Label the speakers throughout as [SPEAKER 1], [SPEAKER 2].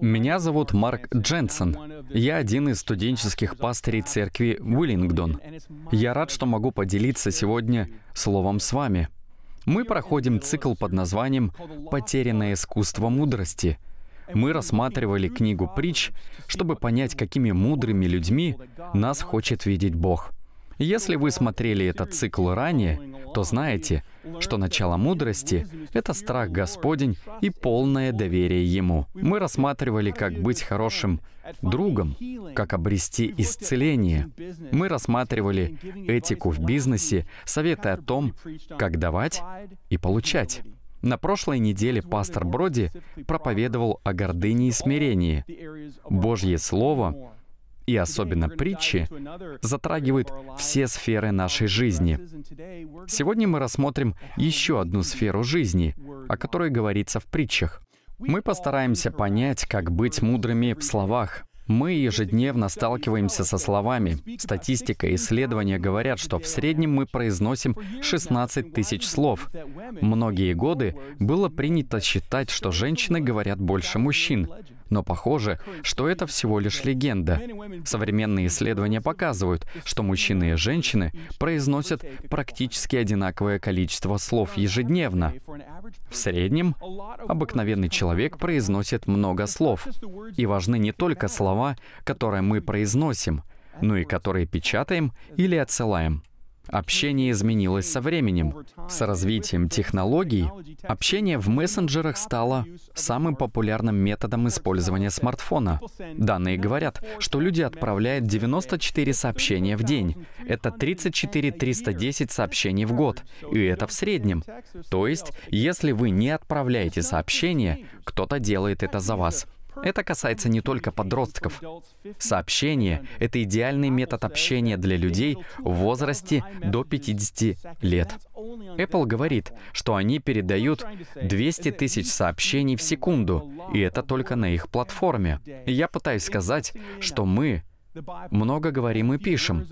[SPEAKER 1] Меня зовут Марк Дженсен. Я один из студенческих пастырей церкви Уиллингдон. Я рад, что могу поделиться сегодня словом с вами. Мы проходим цикл под названием «Потерянное искусство мудрости». Мы рассматривали книгу «Притч», чтобы понять, какими мудрыми людьми нас хочет видеть Бог — если вы смотрели этот цикл ранее, то знаете, что начало мудрости — это страх Господень и полное доверие Ему. Мы рассматривали, как быть хорошим другом, как обрести исцеление. Мы рассматривали этику в бизнесе, советы о том, как давать и получать. На прошлой неделе пастор Броди проповедовал о гордыне и смирении. Божье Слово и особенно притчи, затрагивают все сферы нашей жизни. Сегодня мы рассмотрим еще одну сферу жизни, о которой говорится в притчах. Мы постараемся понять, как быть мудрыми в словах, мы ежедневно сталкиваемся со словами. Статистика и исследования говорят, что в среднем мы произносим 16 тысяч слов. Многие годы было принято считать, что женщины говорят больше мужчин. Но похоже, что это всего лишь легенда. Современные исследования показывают, что мужчины и женщины произносят практически одинаковое количество слов ежедневно. В среднем обыкновенный человек произносит много слов. И важны не только слова, которые мы произносим, но и которые печатаем или отсылаем. Общение изменилось со временем. С развитием технологий общение в мессенджерах стало самым популярным методом использования смартфона. Данные говорят, что люди отправляют 94 сообщения в день. Это 34 310 сообщений в год. И это в среднем. То есть, если вы не отправляете сообщения, кто-то делает это за вас. Это касается не только подростков. Сообщение — это идеальный метод общения для людей в возрасте до 50 лет. Apple говорит, что они передают 200 тысяч сообщений в секунду, и это только на их платформе. я пытаюсь сказать, что мы много говорим и пишем.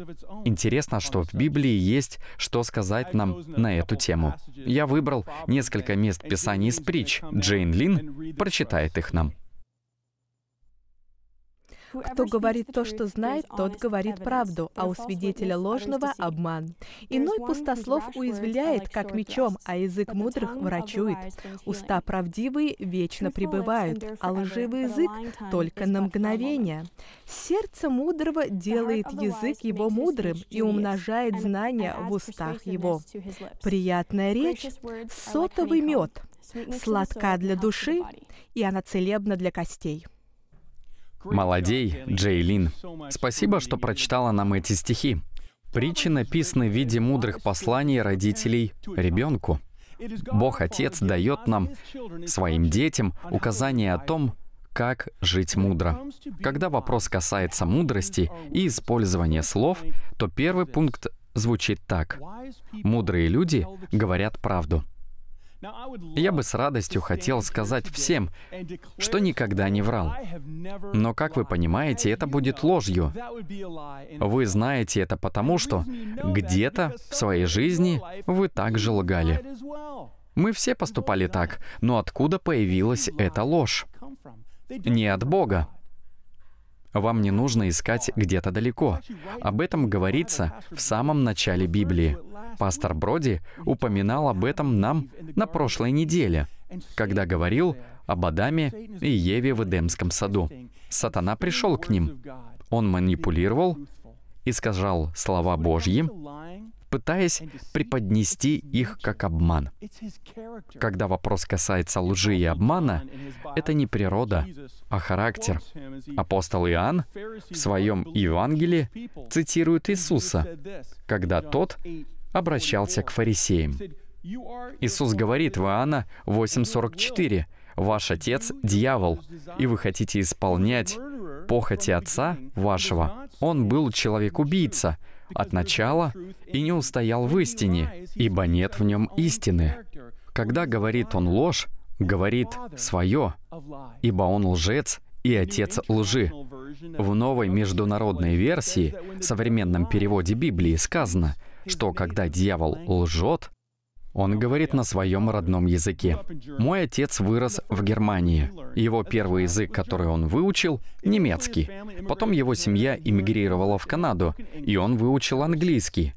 [SPEAKER 1] Интересно, что в Библии есть, что сказать нам на эту тему. Я выбрал несколько мест писаний из притч. Джейн Лин прочитает их нам. Кто говорит то, что знает, тот говорит правду, а у свидетеля ложного — обман. Иной пустослов уязвляет, как мечом, а язык мудрых врачует. Уста правдивые вечно пребывают, а лживый язык — только на мгновение. Сердце мудрого делает язык его мудрым и умножает знания в устах его. Приятная речь — сотовый мед, сладка для души, и она целебна для костей. Молодей, Джейлин. Спасибо, что прочитала нам эти стихи. Притчи написаны в виде мудрых посланий родителей ребенку. Бог Отец дает нам, своим детям, указания о том, как жить мудро. Когда вопрос касается мудрости и использования слов, то первый пункт звучит так. Мудрые люди говорят правду. Я бы с радостью хотел сказать всем, что никогда не врал. Но, как вы понимаете, это будет ложью. Вы знаете это потому, что где-то в своей жизни вы также лгали. Мы все поступали так, но откуда появилась эта ложь? Не от Бога. Вам не нужно искать где-то далеко. Об этом говорится в самом начале Библии. Пастор Броди упоминал об этом нам на прошлой неделе, когда говорил об Адаме и Еве в Эдемском саду. Сатана пришел к ним. Он манипулировал, и искажал слова Божьи, пытаясь преподнести их как обман. Когда вопрос касается лжи и обмана, это не природа, а характер. Апостол Иоанн в своем Евангелии цитирует Иисуса, когда тот обращался к фарисеям. Иисус говорит в Иоанна 8:44, «Ваш отец — дьявол, и вы хотите исполнять похоти отца вашего. Он был человек-убийца от начала и не устоял в истине, ибо нет в нем истины». Когда говорит он ложь, говорит свое, ибо он лжец и отец лжи. В новой международной версии, в современном переводе Библии, сказано — что когда дьявол лжет, он говорит на своем родном языке. Мой отец вырос в Германии. Его первый язык, который он выучил, немецкий. Потом его семья эмигрировала в Канаду, и он выучил английский.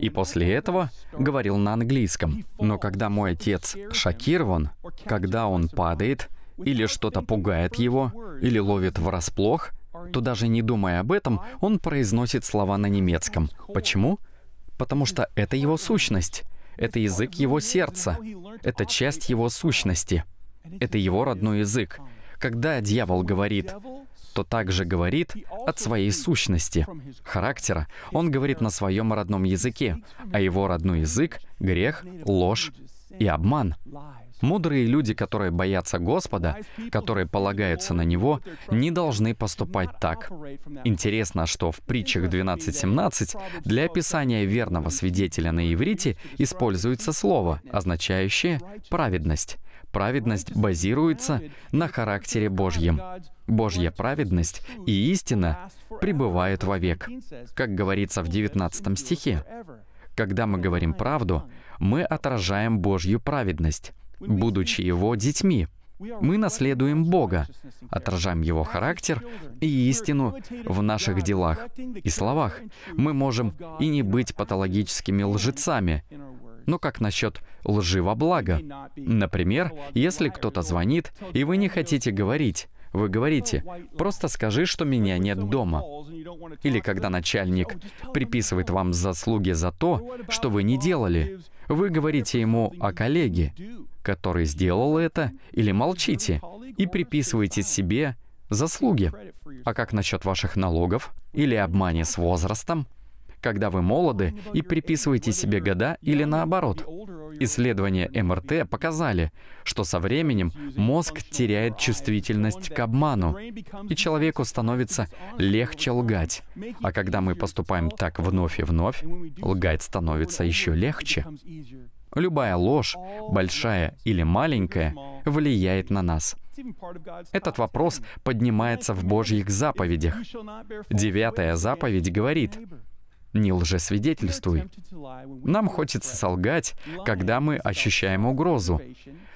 [SPEAKER 1] И после этого говорил на английском. Но когда мой отец шокирован, когда он падает, или что-то пугает его, или ловит врасплох, то даже не думая об этом, он произносит слова на немецком. Почему? потому что это его сущность, это язык его сердца, это часть его сущности, это его родной язык. Когда дьявол говорит, то также говорит от своей сущности, характера. Он говорит на своем родном языке, а его родной язык — грех, ложь и обман. Мудрые люди, которые боятся Господа, которые полагаются на Него, не должны поступать так. Интересно, что в притчах 12.17 для описания верного свидетеля на иврите используется слово, означающее «праведность». Праведность базируется на характере Божьем. Божья праведность и истина пребывают вовек, как говорится в 19 стихе. Когда мы говорим правду, мы отражаем Божью праведность будучи его детьми. Мы наследуем Бога, отражаем Его характер и истину в наших делах и словах. Мы можем и не быть патологическими лжецами. Но как насчет лжи во благо? Например, если кто-то звонит, и вы не хотите говорить, вы говорите, просто скажи, что меня нет дома. Или когда начальник приписывает вам заслуги за то, что вы не делали, вы говорите ему о коллеге который сделал это, или молчите и приписывайте себе заслуги. А как насчет ваших налогов или обмане с возрастом? когда вы молоды и приписываете себе года или наоборот. Исследования МРТ показали, что со временем мозг теряет чувствительность к обману, и человеку становится легче лгать. А когда мы поступаем так вновь и вновь, лгать становится еще легче. Любая ложь, большая или маленькая, влияет на нас. Этот вопрос поднимается в Божьих заповедях. Девятая заповедь говорит, «Не лжесвидетельствуй». Нам хочется солгать, когда мы ощущаем угрозу.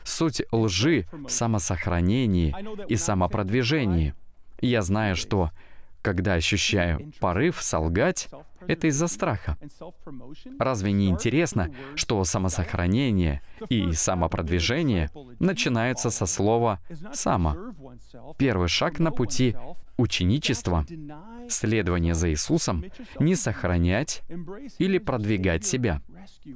[SPEAKER 1] Суть лжи в самосохранении и самопродвижении. Я знаю, что когда ощущаю порыв солгать, это из-за страха. Разве не интересно, что самосохранение и самопродвижение начинаются со слова «само»? Первый шаг на пути ученичества следование за Иисусом не сохранять или продвигать себя,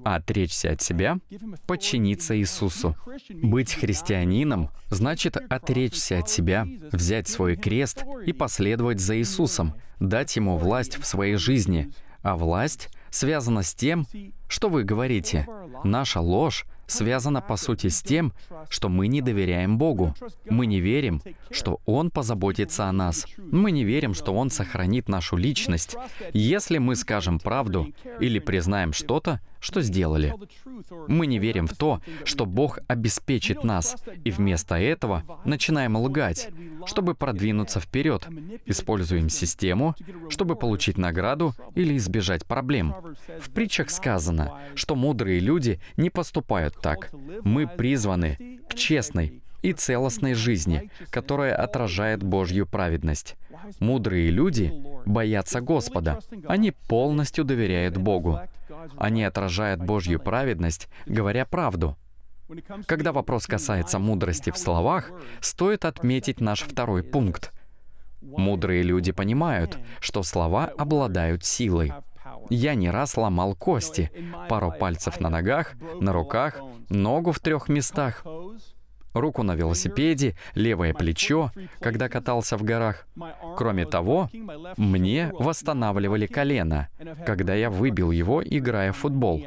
[SPEAKER 1] а отречься от себя, подчиниться Иисусу. Быть христианином значит отречься от себя, взять свой крест и последовать за Иисусом, дать Ему власть в своей жизни, а власть связана с тем, что вы говорите. Наша ложь связано по сути с тем, что мы не доверяем Богу. Мы не верим, что Он позаботится о нас. Мы не верим, что Он сохранит нашу личность. Если мы скажем правду или признаем что-то, что сделали? Мы не верим в то, что Бог обеспечит нас, и вместо этого начинаем лгать, чтобы продвинуться вперед. Используем систему, чтобы получить награду или избежать проблем. В притчах сказано, что мудрые люди не поступают так. Мы призваны к честной и целостной жизни, которая отражает Божью праведность. Мудрые люди боятся Господа. Они полностью доверяют Богу. Они отражают Божью праведность, говоря правду. Когда вопрос касается мудрости в словах, стоит отметить наш второй пункт. Мудрые люди понимают, что слова обладают силой. Я не раз ломал кости, пару пальцев на ногах, на руках, ногу в трех местах руку на велосипеде, левое плечо, когда катался в горах. Кроме того, мне восстанавливали колено, когда я выбил его, играя в футбол.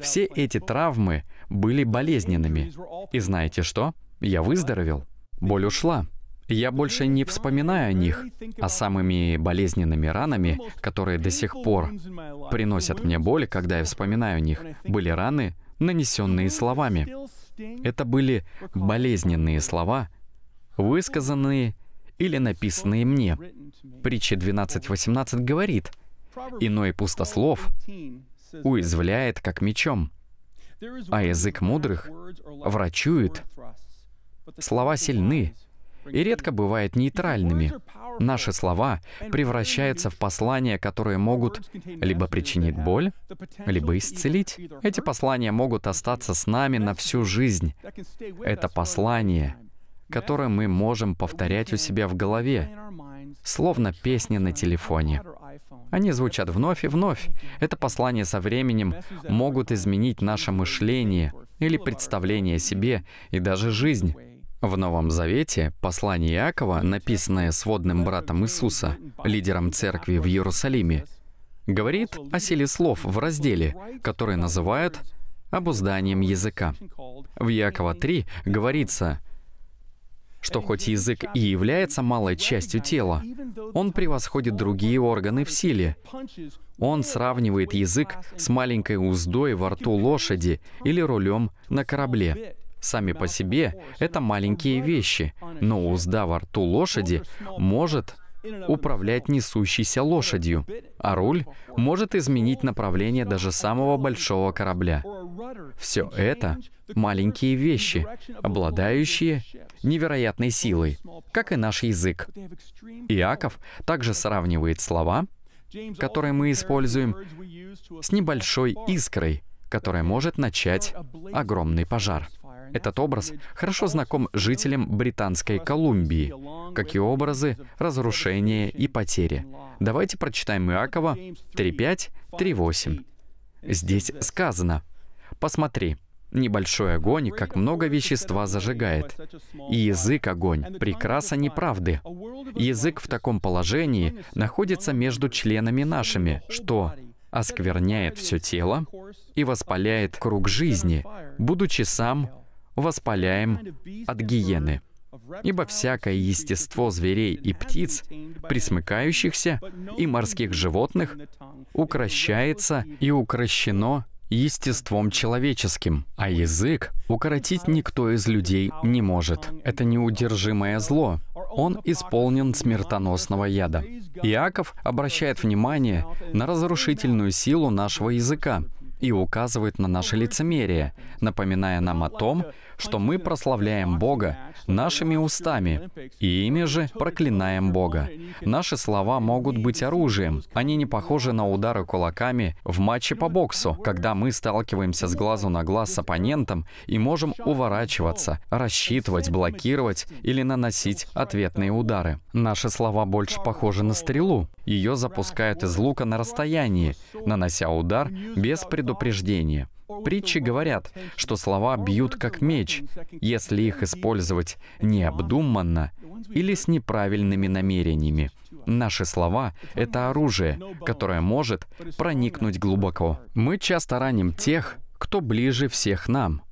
[SPEAKER 1] Все эти травмы были болезненными. И знаете что? Я выздоровел. Боль ушла. Я больше не вспоминаю о них, а самыми болезненными ранами, которые до сих пор приносят мне боль, когда я вспоминаю о них, были раны, нанесенные словами. Это были болезненные слова, высказанные или написанные мне. Притча 12.18 говорит, «Иной пустослов уязвляет, как мечом, а язык мудрых врачует». Слова сильны, и редко бывает нейтральными. Наши слова превращаются в послания, которые могут либо причинить боль, либо исцелить. Эти послания могут остаться с нами на всю жизнь. Это послание, которое мы можем повторять у себя в голове, словно песни на телефоне. Они звучат вновь и вновь. Это послание со временем могут изменить наше мышление или представление о себе и даже жизнь. В Новом Завете послание Иакова, написанное сводным братом Иисуса, лидером церкви в Иерусалиме, говорит о силе слов в разделе, который называют обузданием языка. В Иакова 3 говорится, что хоть язык и является малой частью тела, он превосходит другие органы в силе. Он сравнивает язык с маленькой уздой во рту лошади или рулем на корабле. Сами по себе это маленькие вещи, но узда во рту лошади может управлять несущейся лошадью, а руль может изменить направление даже самого большого корабля. Все это маленькие вещи, обладающие невероятной силой, как и наш язык. Иаков также сравнивает слова, которые мы используем, с небольшой искрой, которая может начать огромный пожар. Этот образ хорошо знаком жителям Британской Колумбии, как и образы разрушения и потери. Давайте прочитаем Иакова 3.5, 3.8. Здесь сказано «Посмотри, небольшой огонь, как много вещества зажигает. И язык огонь, прекраса неправды. Язык в таком положении находится между членами нашими, что оскверняет все тело и воспаляет круг жизни, будучи сам воспаляем от гиены. Ибо всякое естество зверей и птиц, присмыкающихся и морских животных, укращается и укращено естеством человеческим, а язык укоротить никто из людей не может. Это неудержимое зло. Он исполнен смертоносного яда. Иаков обращает внимание на разрушительную силу нашего языка, и указывают на наше лицемерие, напоминая нам о том, что мы прославляем Бога нашими устами, и ими же проклинаем Бога. Наши слова могут быть оружием. Они не похожи на удары кулаками в матче по боксу, когда мы сталкиваемся с глазу на глаз с оппонентом и можем уворачиваться, рассчитывать, блокировать или наносить ответные удары. Наши слова больше похожи на стрелу. Ее запускают из лука на расстоянии, нанося удар без предупреждения. Притчи говорят, что слова бьют как меч, если их использовать необдуманно или с неправильными намерениями. Наши слова — это оружие, которое может проникнуть глубоко. Мы часто раним тех, кто ближе всех нам.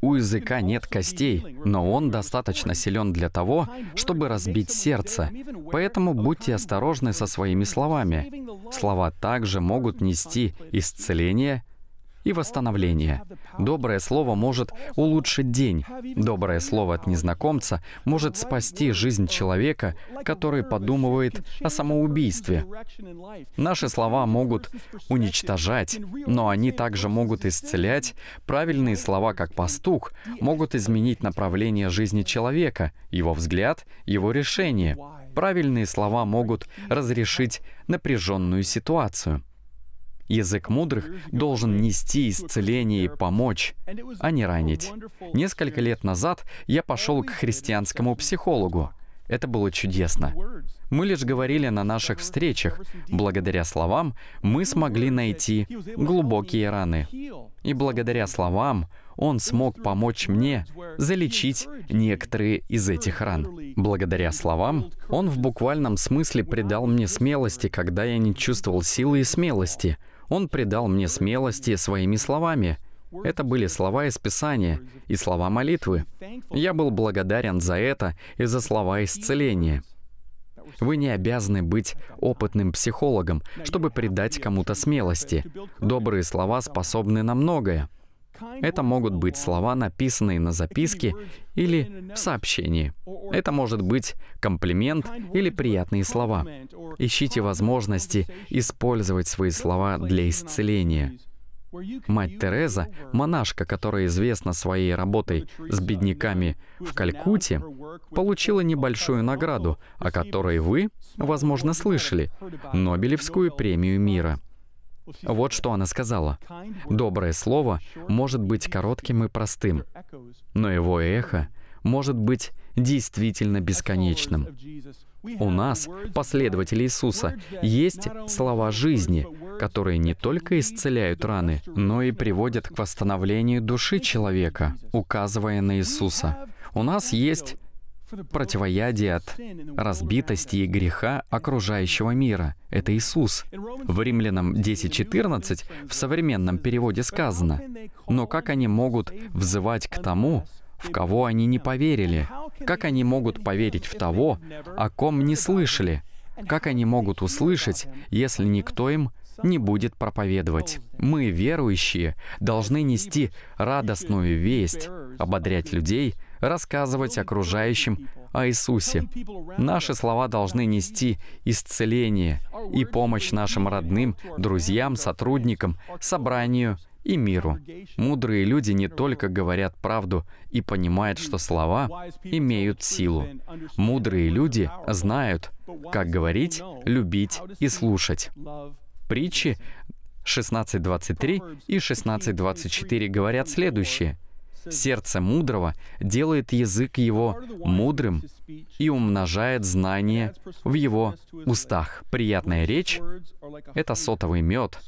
[SPEAKER 1] У языка нет костей, но он достаточно силен для того, чтобы разбить сердце. Поэтому будьте осторожны со своими словами. Слова также могут нести исцеление, и восстановление. Доброе слово может улучшить день. Доброе слово от незнакомца может спасти жизнь человека, который подумывает о самоубийстве. Наши слова могут уничтожать, но они также могут исцелять. Правильные слова, как пастух, могут изменить направление жизни человека, его взгляд, его решение. Правильные слова могут разрешить напряженную ситуацию. Язык мудрых должен нести исцеление и помочь, а не ранить. Несколько лет назад я пошел к христианскому психологу. Это было чудесно. Мы лишь говорили на наших встречах. Благодаря словам мы смогли найти глубокие раны. И благодаря словам он смог помочь мне залечить некоторые из этих ран. Благодаря словам, он в буквальном смысле придал мне смелости, когда я не чувствовал силы и смелости. Он придал мне смелости своими словами. Это были слова из Писания и слова молитвы. Я был благодарен за это и за слова исцеления. Вы не обязаны быть опытным психологом, чтобы придать кому-то смелости. Добрые слова способны на многое. Это могут быть слова, написанные на записке или в сообщении. Это может быть комплимент или приятные слова. Ищите возможности использовать свои слова для исцеления. Мать Тереза, монашка, которая известна своей работой с бедняками в Калькутте, получила небольшую награду, о которой вы, возможно, слышали — Нобелевскую премию мира — вот что она сказала. Доброе слово может быть коротким и простым, но его эхо может быть действительно бесконечным. У нас, последователи Иисуса, есть слова жизни, которые не только исцеляют раны, но и приводят к восстановлению души человека, указывая на Иисуса. У нас есть противоядие от разбитости и греха окружающего мира. Это Иисус. В Римлянам 10.14 в современном переводе сказано, «Но как они могут взывать к тому, в кого они не поверили? Как они могут поверить в того, о ком не слышали? Как они могут услышать, если никто им не будет проповедовать. Мы, верующие, должны нести радостную весть, ободрять людей — рассказывать окружающим о Иисусе. Наши слова должны нести исцеление и помощь нашим родным, друзьям, сотрудникам, собранию и миру. Мудрые люди не только говорят правду и понимают, что слова имеют силу. Мудрые люди знают, как говорить, любить и слушать. Притчи 16.23 и 16.24 говорят следующее — Сердце мудрого делает язык его мудрым и умножает знания в его устах. Приятная речь — это сотовый мед,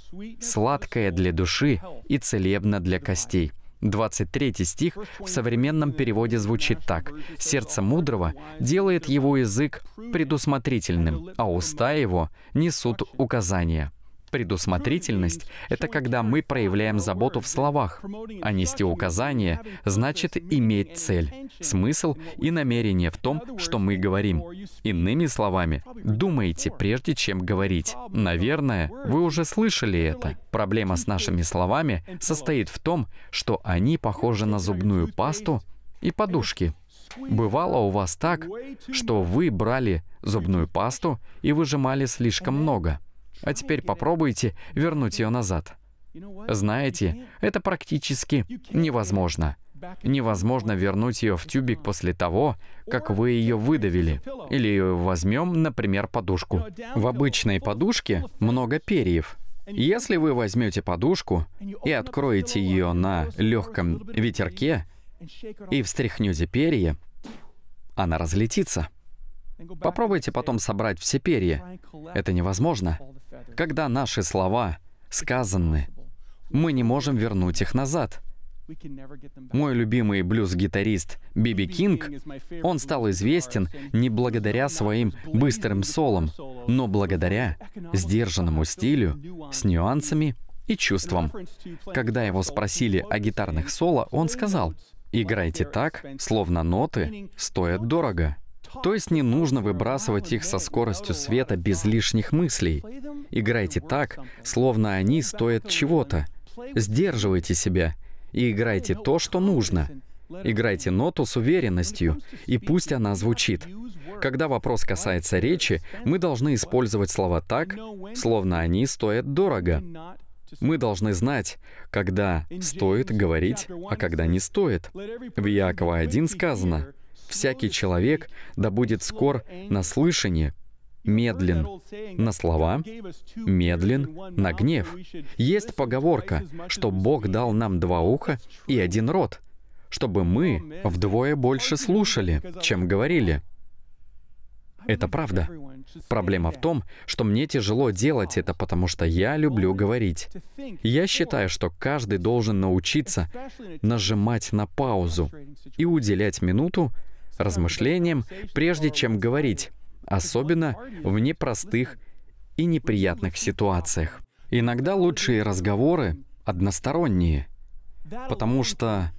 [SPEAKER 1] сладкое для души и целебно для костей. 23 стих в современном переводе звучит так. «Сердце мудрого делает его язык предусмотрительным, а уста его несут указания». Предусмотрительность — это когда мы проявляем заботу в словах, а нести указания значит иметь цель, смысл и намерение в том, что мы говорим. Иными словами, думайте, прежде чем говорить. Наверное, вы уже слышали это. Проблема с нашими словами состоит в том, что они похожи на зубную пасту и подушки. Бывало у вас так, что вы брали зубную пасту и выжимали слишком много — а теперь попробуйте вернуть ее назад. Знаете, это практически невозможно. Невозможно вернуть ее в тюбик после того, как вы ее выдавили. Или возьмем, например, подушку. В обычной подушке много перьев. Если вы возьмете подушку и откроете ее на легком ветерке и встряхнете перья, она разлетится. Попробуйте потом собрать все перья. Это невозможно. Когда наши слова сказаны, мы не можем вернуть их назад. Мой любимый блюз-гитарист Биби Кинг, он стал известен не благодаря своим быстрым солам, но благодаря сдержанному стилю с нюансами и чувством. Когда его спросили о гитарных соло, он сказал, «Играйте так, словно ноты стоят дорого». То есть не нужно выбрасывать их со скоростью света без лишних мыслей. Играйте так, словно они стоят чего-то. Сдерживайте себя и играйте то, что нужно. Играйте ноту с уверенностью, и пусть она звучит. Когда вопрос касается речи, мы должны использовать слова так, словно они стоят дорого. Мы должны знать, когда стоит говорить, а когда не стоит. В Иакова 1 сказано, всякий человек да будет скор на слышание, медлен на слова, медлен на гнев. Есть поговорка, что Бог дал нам два уха и один рот, чтобы мы вдвое больше слушали, чем говорили. Это правда. Проблема в том, что мне тяжело делать это, потому что я люблю говорить. Я считаю, что каждый должен научиться нажимать на паузу и уделять минуту размышлениям, прежде чем говорить, особенно в непростых и неприятных ситуациях. Иногда лучшие разговоры односторонние, потому что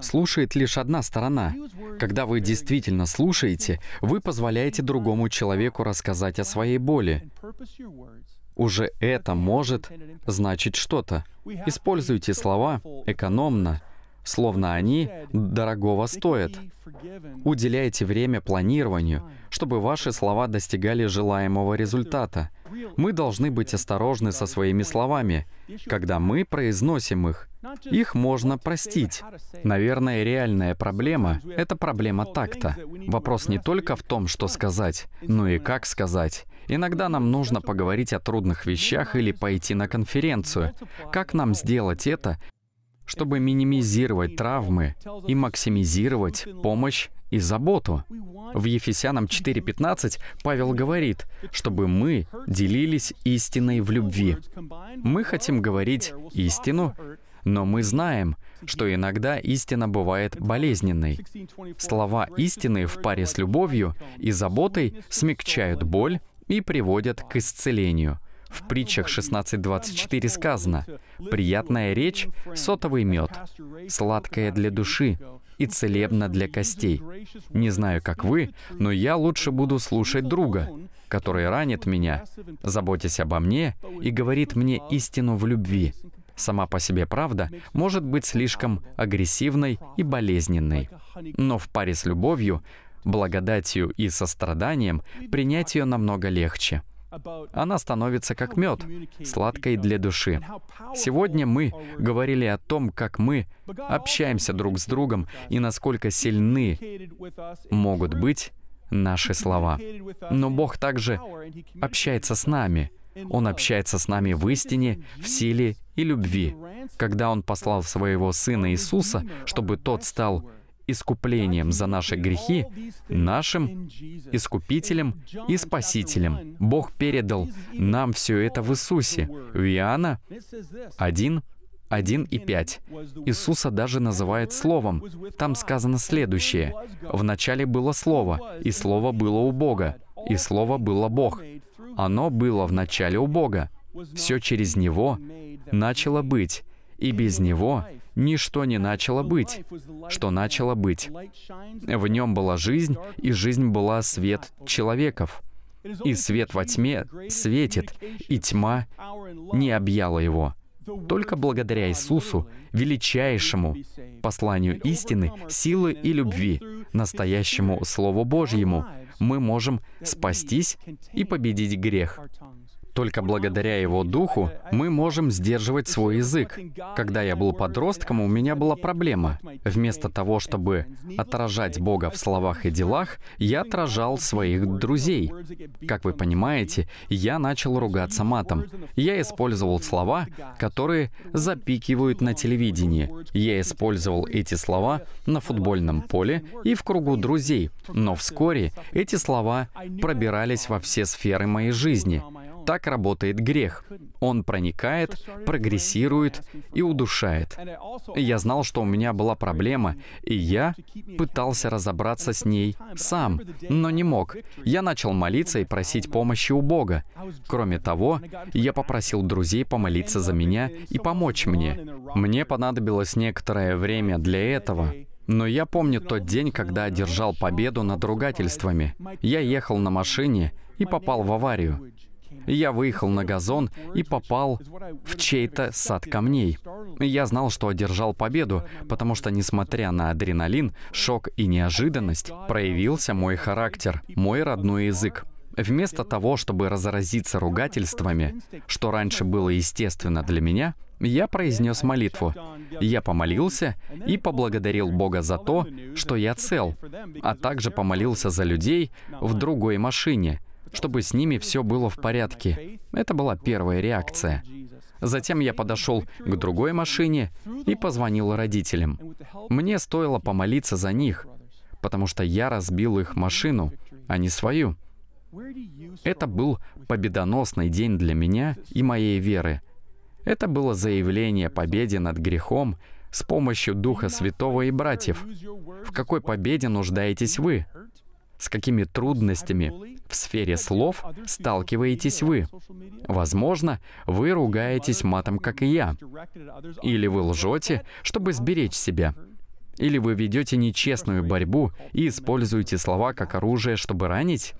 [SPEAKER 1] слушает лишь одна сторона. Когда вы действительно слушаете, вы позволяете другому человеку рассказать о своей боли. Уже это может значить что-то. Используйте слова экономно, словно они дорогого стоят. Уделяйте время планированию, чтобы ваши слова достигали желаемого результата. Мы должны быть осторожны со своими словами, когда мы произносим их. Их можно простить. Наверное, реальная проблема — это проблема такта. Вопрос не только в том, что сказать, но и как сказать. Иногда нам нужно поговорить о трудных вещах или пойти на конференцию. Как нам сделать это, чтобы минимизировать травмы и максимизировать помощь и заботу. В Ефесянам 4.15 Павел говорит, чтобы мы делились истиной в любви. Мы хотим говорить истину, но мы знаем, что иногда истина бывает болезненной. Слова истины в паре с любовью и заботой смягчают боль и приводят к исцелению — в притчах 16.24 сказано, «Приятная речь — сотовый мед, сладкая для души и целебна для костей. Не знаю, как вы, но я лучше буду слушать друга, который ранит меня, заботясь обо мне и говорит мне истину в любви, Сама по себе правда может быть слишком агрессивной и болезненной. Но в паре с любовью, благодатью и состраданием принять ее намного легче. Она становится как мед, сладкой для души. Сегодня мы говорили о том, как мы общаемся друг с другом и насколько сильны могут быть наши слова. Но Бог также общается с нами. Он общается с нами в истине, в силе и любви. Когда Он послал Своего Сына Иисуса, чтобы Тот стал искуплением за наши грехи, нашим Искупителем и Спасителем. Бог передал нам все это в Иисусе. В Иоанна 1, 1 и 5. Иисуса даже называет Словом. Там сказано следующее. «В начале было Слово, и Слово было у Бога, и Слово было Бог. Оно было в начале у Бога. Все через Него начало быть, и без Него ничто не начало быть, что начало быть. В нем была жизнь, и жизнь была свет человеков. И свет во тьме светит, и тьма не объяла его. Только благодаря Иисусу, величайшему посланию истины, силы и любви, настоящему Слову Божьему, мы можем спастись и победить грех только благодаря его духу мы можем сдерживать свой язык. Когда я был подростком, у меня была проблема. Вместо того, чтобы отражать Бога в словах и делах, я отражал своих друзей. Как вы понимаете, я начал ругаться матом. Я использовал слова, которые запикивают на телевидении. Я использовал эти слова на футбольном поле и в кругу друзей. Но вскоре эти слова пробирались во все сферы моей жизни. Так работает грех. Он проникает, прогрессирует и удушает. Я знал, что у меня была проблема, и я пытался разобраться с ней сам, но не мог. Я начал молиться и просить помощи у Бога. Кроме того, я попросил друзей помолиться за меня и помочь мне. Мне понадобилось некоторое время для этого, но я помню тот день, когда одержал победу над ругательствами. Я ехал на машине и попал в аварию. Я выехал на газон и попал в чей-то сад камней. Я знал, что одержал победу, потому что, несмотря на адреналин, шок и неожиданность, проявился мой характер, мой родной язык. Вместо того, чтобы разразиться ругательствами, что раньше было естественно для меня, я произнес молитву. Я помолился и поблагодарил Бога за то, что я цел, а также помолился за людей в другой машине — чтобы с ними все было в порядке. Это была первая реакция. Затем я подошел к другой машине и позвонил родителям. Мне стоило помолиться за них, потому что я разбил их машину, а не свою. Это был победоносный день для меня и моей веры. Это было заявление о победе над грехом с помощью Духа Святого и братьев. В какой победе нуждаетесь вы? с какими трудностями в сфере слов сталкиваетесь вы. Возможно, вы ругаетесь матом, как и я. Или вы лжете, чтобы сберечь себя. Или вы ведете нечестную борьбу и используете слова как оружие, чтобы ранить.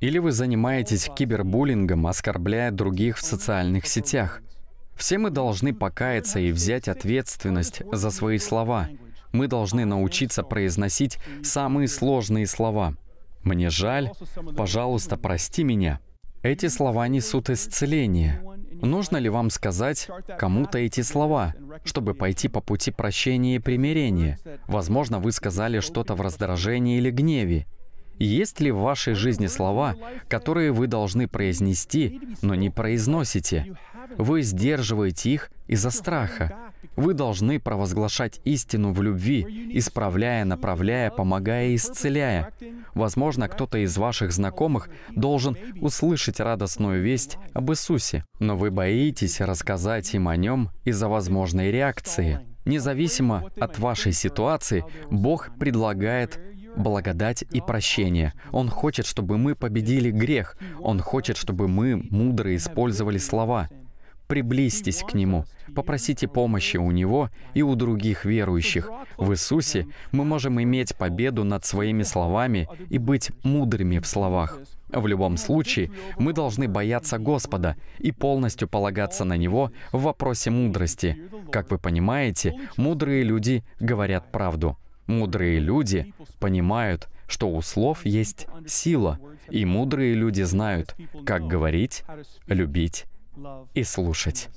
[SPEAKER 1] Или вы занимаетесь кибербуллингом, оскорбляя других в социальных сетях. Все мы должны покаяться и взять ответственность за свои слова — мы должны научиться произносить самые сложные слова. «Мне жаль», «Пожалуйста, прости меня». Эти слова несут исцеление. Нужно ли вам сказать кому-то эти слова, чтобы пойти по пути прощения и примирения? Возможно, вы сказали что-то в раздражении или гневе. Есть ли в вашей жизни слова, которые вы должны произнести, но не произносите? Вы сдерживаете их из-за страха. Вы должны провозглашать истину в любви, исправляя, направляя, помогая и исцеляя. Возможно, кто-то из ваших знакомых должен услышать радостную весть об Иисусе, но вы боитесь рассказать им о нем из-за возможной реакции. Независимо от вашей ситуации, Бог предлагает благодать и прощение. Он хочет, чтобы мы победили грех. Он хочет, чтобы мы мудро использовали слова. Приблизьтесь к Нему, попросите помощи у Него и у других верующих. В Иисусе мы можем иметь победу над своими словами и быть мудрыми в словах. В любом случае, мы должны бояться Господа и полностью полагаться на Него в вопросе мудрости. Как вы понимаете, мудрые люди говорят правду. Мудрые люди понимают, что у слов есть сила, и мудрые люди знают, как говорить, любить и слушать.